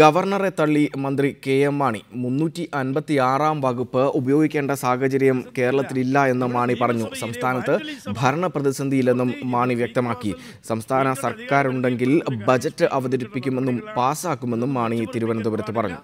ഗവർണറെ തള്ളി മന്ത്രി കെ എം മാണി മുന്നൂറ്റി അൻപത്തി ആറാം വകുപ്പ് ഉപയോഗിക്കേണ്ട സാഹചര്യം കേരളത്തിലില്ല എന്ന് മാണി പറഞ്ഞു സംസ്ഥാനത്ത് ഭരണ പ്രതിസന്ധിയില്ലെന്നും മാണി വ്യക്തമാക്കി സംസ്ഥാന സർക്കാരുണ്ടെങ്കിൽ ബജറ്റ് അവതരിപ്പിക്കുമെന്നും പാസാക്കുമെന്നും മാണി തിരുവനന്തപുരത്ത് പറഞ്ഞു